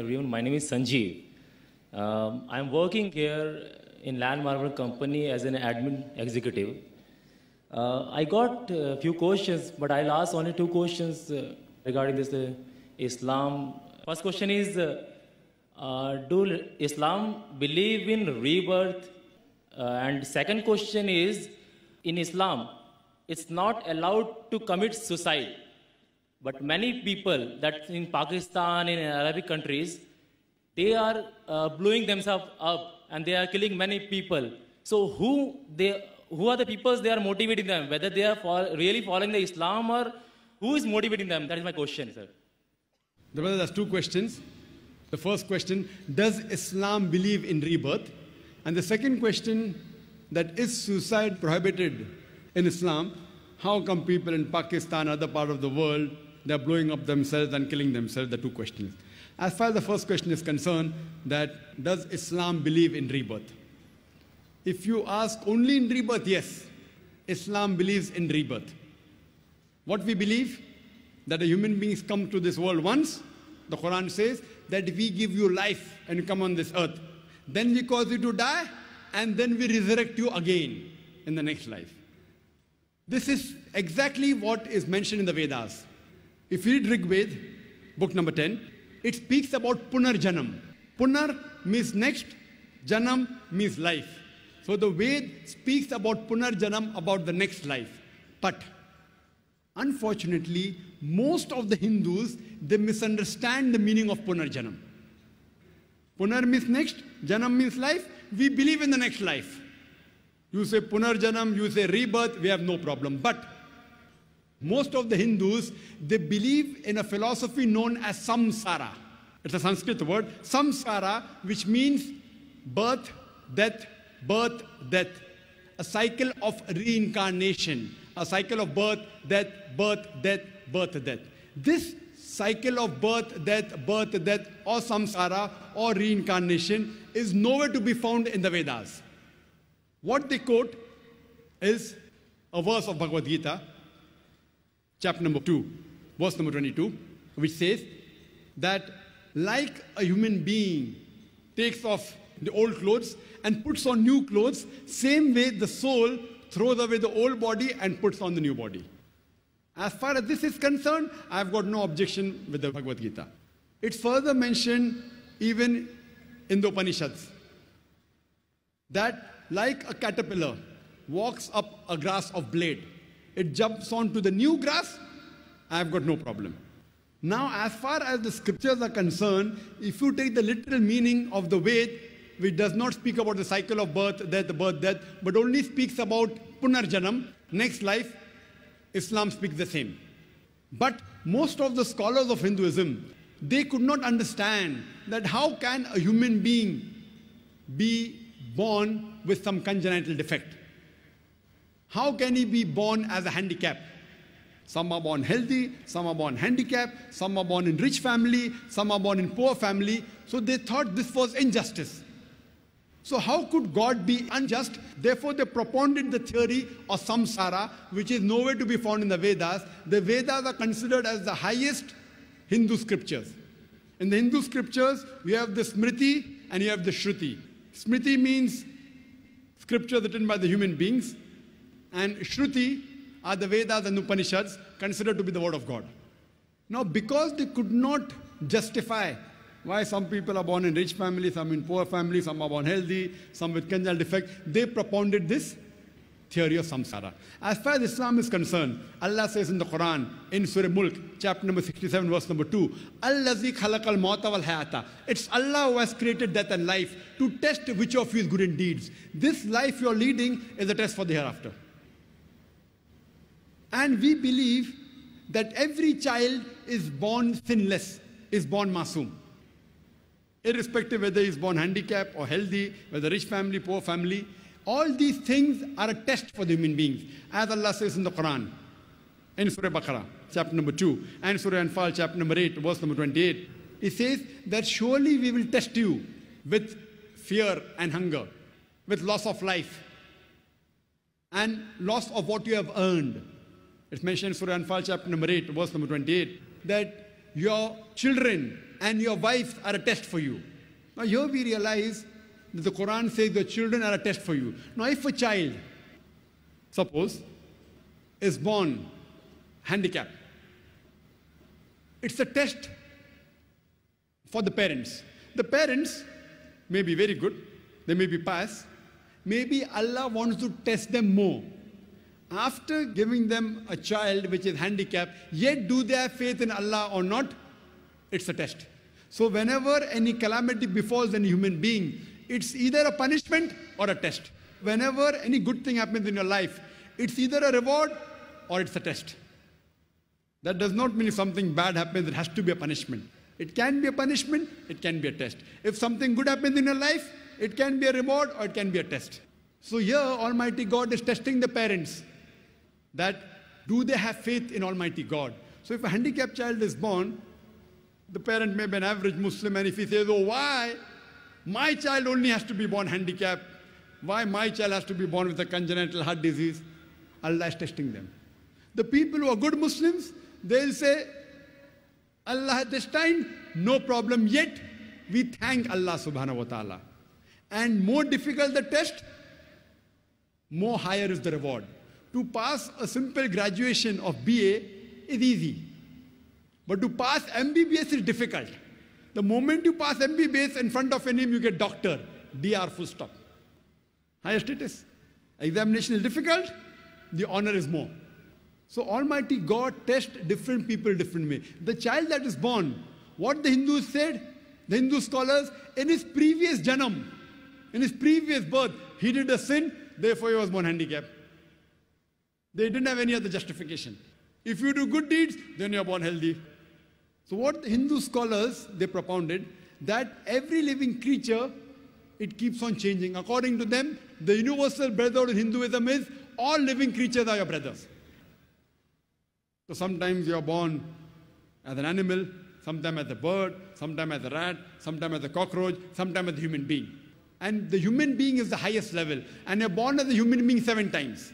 everyone. My name is Sanjeev. Um, I'm working here in Land Marvel Company as an admin executive. Uh, I got a few questions, but I'll ask only two questions uh, regarding this uh, Islam. First question is, uh, uh, do Islam believe in rebirth? Uh, and second question is, in Islam, it's not allowed to commit suicide. But many people that in Pakistan, in Arabic countries, they are uh, blowing themselves up and they are killing many people. So who they, who are the peoples they are motivating them? Whether they are really following the Islam or who is motivating them? That is my question, sir. The brother has two questions. The first question, does Islam believe in rebirth? And the second question, that is suicide prohibited in Islam? How come people in Pakistan, other part of the world, they're blowing up themselves and killing themselves, the two questions. As far as the first question is concerned, that does Islam believe in rebirth? If you ask only in rebirth, yes, Islam believes in rebirth. What we believe, that a human being come to this world once, the Quran says, that we give you life and come on this earth. Then we cause you to die, and then we resurrect you again in the next life. This is exactly what is mentioned in the Vedas. If you read Rig Ved, book number 10, it speaks about Punarjanam. Punar means next, Janam means life. So the Ved speaks about Punarjanam, about the next life. But unfortunately, most of the Hindus, they misunderstand the meaning of Punarjanam. Punar means next, Janam means life. We believe in the next life. You say Punarjanam, you say rebirth, we have no problem. But most of the Hindus, they believe in a philosophy known as samsara. It's a Sanskrit word, samsara, which means birth, death, birth, death. A cycle of reincarnation, a cycle of birth, death, birth, death, birth, death. This cycle of birth, death, birth, death, or samsara, or reincarnation is nowhere to be found in the Vedas. What they quote is a verse of Bhagavad Gita, chapter number 2, verse number 22, which says that like a human being takes off the old clothes and puts on new clothes, same way the soul throws away the old body and puts on the new body. As far as this is concerned, I've got no objection with the Bhagavad Gita. It's further mentioned even in the Upanishads that, like a caterpillar walks up a grass of blade, it jumps on to the new grass, I've got no problem. Now, as far as the scriptures are concerned, if you take the literal meaning of the Ved, which does not speak about the cycle of birth, death, birth, death, but only speaks about punarjanam, next life, Islam speaks the same. But most of the scholars of Hinduism, they could not understand that how can a human being be born with some congenital defect. How can he be born as a handicap? Some are born healthy, some are born handicapped, some are born in rich family, some are born in poor family. So they thought this was injustice. So how could God be unjust? Therefore, they propounded the theory of samsara, which is nowhere to be found in the Vedas. The Vedas are considered as the highest Hindu scriptures. In the Hindu scriptures, we have the Smriti and you have the Shruti. Smriti means scripture written by the human beings and Shruti are the Vedas and Upanishads considered to be the word of God. Now, because they could not justify why some people are born in rich families, some in poor families, some are born healthy, some with congenital defect, they propounded this theory of samsara. As far as Islam is concerned, Allah says in the Quran, in Surah Mulk, chapter number 67, verse number 2, Allah khalaqal wal hayata. It's Allah who has created death and life to test which of you is good in deeds. This life you're leading is a test for the hereafter. And we believe that every child is born sinless, is born masoom. Irrespective whether he's born handicapped or healthy, whether rich family, poor family, all these things are a test for the human beings. As Allah says in the Quran, in Surah Baqarah, chapter number 2, and Surah Anfal, chapter number 8, verse number 28, He says that surely we will test you with fear and hunger, with loss of life, and loss of what you have earned it's mentioned in Surah Anfal, chapter number 8, verse number 28, that your children and your wives are a test for you. Now, here we realize that the Quran says the children are a test for you. Now, if a child, suppose, is born handicapped, it's a test for the parents. The parents may be very good, they may be pious. Maybe Allah wants to test them more after giving them a child which is handicapped, yet do they have faith in Allah or not? It's a test. So whenever any calamity befalls any human being, it's either a punishment or a test. Whenever any good thing happens in your life, it's either a reward or it's a test. That does not mean if something bad happens, it has to be a punishment. It can be a punishment, it can be a test. If something good happens in your life, it can be a reward or it can be a test. So here, Almighty God is testing the parents that do they have faith in Almighty God? So if a handicapped child is born, the parent may be an average Muslim, and if he says, Oh, why? My child only has to be born handicapped. Why my child has to be born with a congenital heart disease? Allah is testing them. The people who are good Muslims, they'll say, Allah has destined, no problem. Yet we thank Allah subhanahu wa ta'ala. And more difficult the test, more higher is the reward to pass a simple graduation of BA is easy. But to pass MBBS is difficult. The moment you pass MBBS, in front of a name you get doctor, DR full stop. Higher status. Examination is difficult, the honor is more. So Almighty God tests different people different way. The child that is born, what the Hindus said, the Hindu scholars, in his previous janam, in his previous birth, he did a sin, therefore he was born handicapped. They didn't have any other justification. If you do good deeds, then you're born healthy. So what Hindu scholars they propounded that every living creature it keeps on changing. According to them, the universal brotherhood in Hinduism is all living creatures are your brothers. So sometimes you're born as an animal, sometimes as a bird, sometimes as a rat, sometimes as a cockroach, sometimes as a human being. And the human being is the highest level. And you're born as a human being seven times.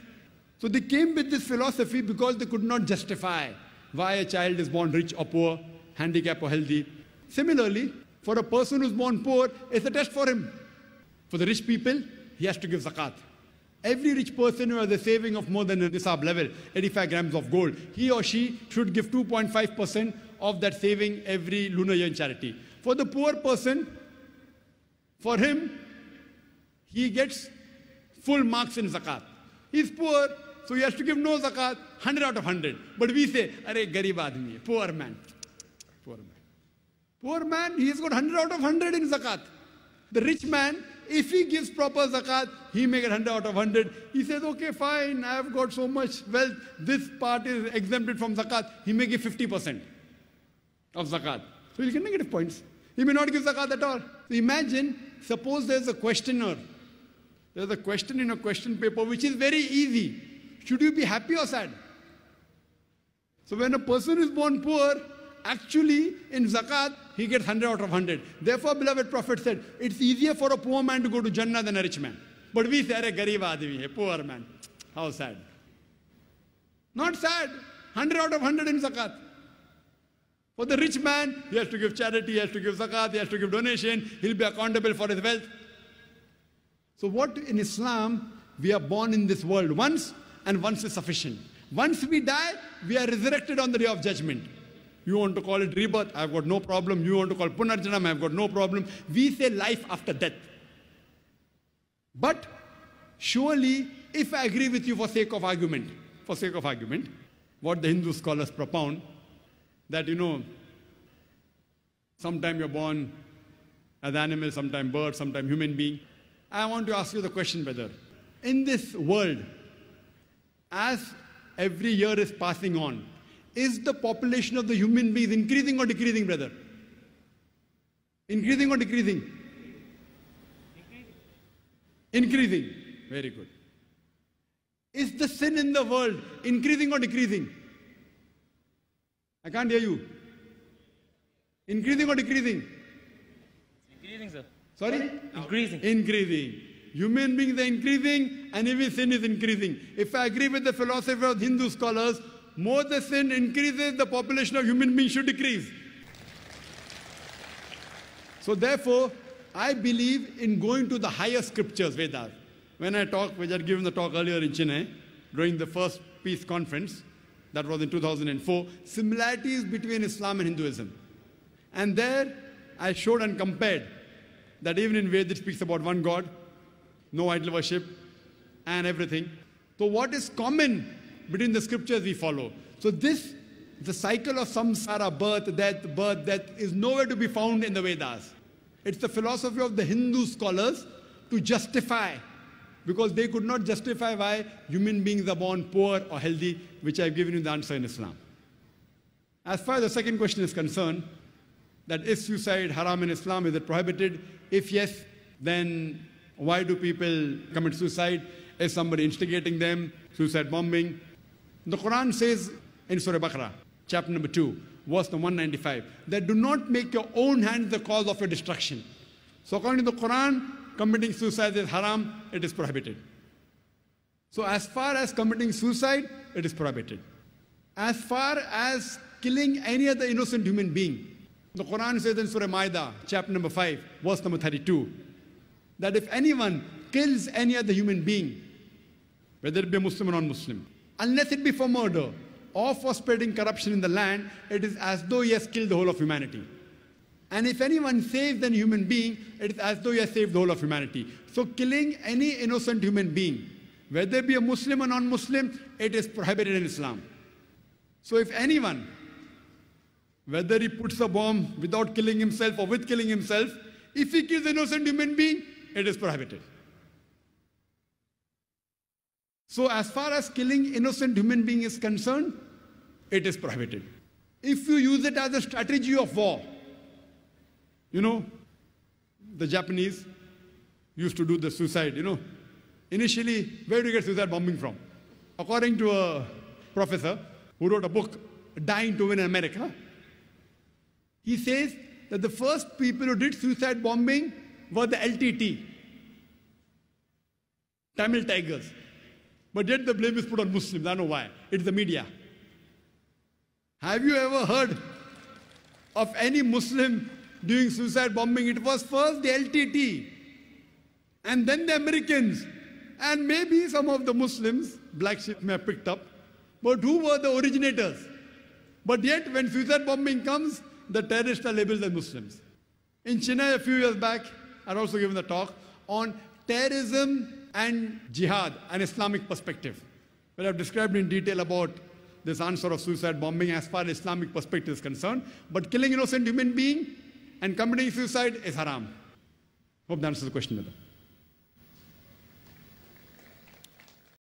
So they came with this philosophy because they could not justify why a child is born rich or poor, handicapped or healthy. Similarly, for a person who's born poor, it's a test for him. For the rich people, he has to give zakat. Every rich person who has a saving of more than a nisab level, 85 grams of gold, he or she should give 2.5% of that saving every lunar year in charity. For the poor person, for him, he gets full marks in zakat. He's poor, so he has to give no zakat, 100 out of 100. But we say, Are garib admi, poor man. Poor man. Poor man, he has got 100 out of 100 in zakat. The rich man, if he gives proper zakat, he may get 100 out of 100. He says, okay, fine, I have got so much wealth, this part is exempted from zakat. He may give 50% of zakat. So he'll get negative points. He may not give zakat at all. So imagine, suppose there's a questioner. There's a question in a question paper which is very easy. Should you be happy or sad? So when a person is born poor, actually in zakat, he gets 100 out of 100. Therefore, beloved Prophet said, it's easier for a poor man to go to Jannah than a rich man. But we say, a garib a poor man. How sad. Not sad. 100 out of 100 in zakat. For the rich man, he has to give charity, he has to give zakat, he has to give donation, he'll be accountable for his wealth. So, what in Islam, we are born in this world once and once is sufficient. Once we die, we are resurrected on the day of judgment. You want to call it rebirth, I've got no problem. You want to call Punarjanam, I've got no problem. We say life after death. But surely, if I agree with you for sake of argument, for sake of argument, what the Hindu scholars propound, that you know, sometime you're born as animal, sometime bird, sometime human being. I want to ask you the question whether in this world as every year is passing on, is the population of the human beings increasing or decreasing, brother? Increasing or decreasing? Increasing. increasing. Very good. Is the sin in the world increasing or decreasing? I can't hear you. Increasing or decreasing? Increasing, sir. Sorry? Increasing. Increasing. Human beings are increasing and even sin is increasing. If I agree with the philosopher of Hindu scholars, more the sin increases, the population of human beings should decrease. So therefore, I believe in going to the higher scriptures, Vedas. When I talk, which I had given the talk earlier in Chennai, during the first peace conference, that was in 2004, similarities between Islam and Hinduism. And there, I showed and compared that even in Vedas, it speaks about one God, no idol worship, and everything. So, what is common between the scriptures we follow? So, this, the cycle of samsara, birth, death, birth, death, is nowhere to be found in the Vedas. It's the philosophy of the Hindu scholars to justify, because they could not justify why human beings are born poor or healthy, which I've given you the answer in Islam. As far as the second question is concerned, that is suicide haram in Islam? Is it prohibited? If yes, then why do people commit suicide? Is somebody instigating them? Suicide bombing? The Quran says in Surah Baqarah, chapter number 2, verse number 195, that do not make your own hands the cause of your destruction. So according to the Quran, committing suicide is haram, it is prohibited. So as far as committing suicide, it is prohibited. As far as killing any other innocent human being, the Quran says in Surah Maida, chapter number 5, verse number 32, that if anyone kills any other human being, whether it be a Muslim or non-Muslim, unless it be for murder or for spreading corruption in the land, it is as though he has killed the whole of humanity. And if anyone saves an human being, it is as though he has saved the whole of humanity. So killing any innocent human being, whether it be a Muslim or non-Muslim, it is prohibited in Islam. So if anyone, whether he puts a bomb without killing himself or with killing himself, if he kills an innocent human being, it is prohibited. So, as far as killing innocent human being is concerned, it is prohibited. If you use it as a strategy of war, you know, the Japanese used to do the suicide, you know. Initially, where do you get suicide bombing from? According to a professor who wrote a book, Dying to Win in America, he says that the first people who did suicide bombing were the LTT, Tamil Tigers. But yet the blame is put on Muslims. I know why. It's the media. Have you ever heard of any Muslim doing suicide bombing? It was first the LTT and then the Americans and maybe some of the Muslims, black sheep may have picked up, but who were the originators? But yet, when suicide bombing comes, the terrorists are labeled as Muslims. In Chennai a few years back, i have also given a talk on terrorism and jihad, an Islamic perspective, where I've described in detail about this answer of suicide bombing as far as Islamic perspective is concerned. But killing innocent human being and committing suicide is haram. Hope that answers the question, brother.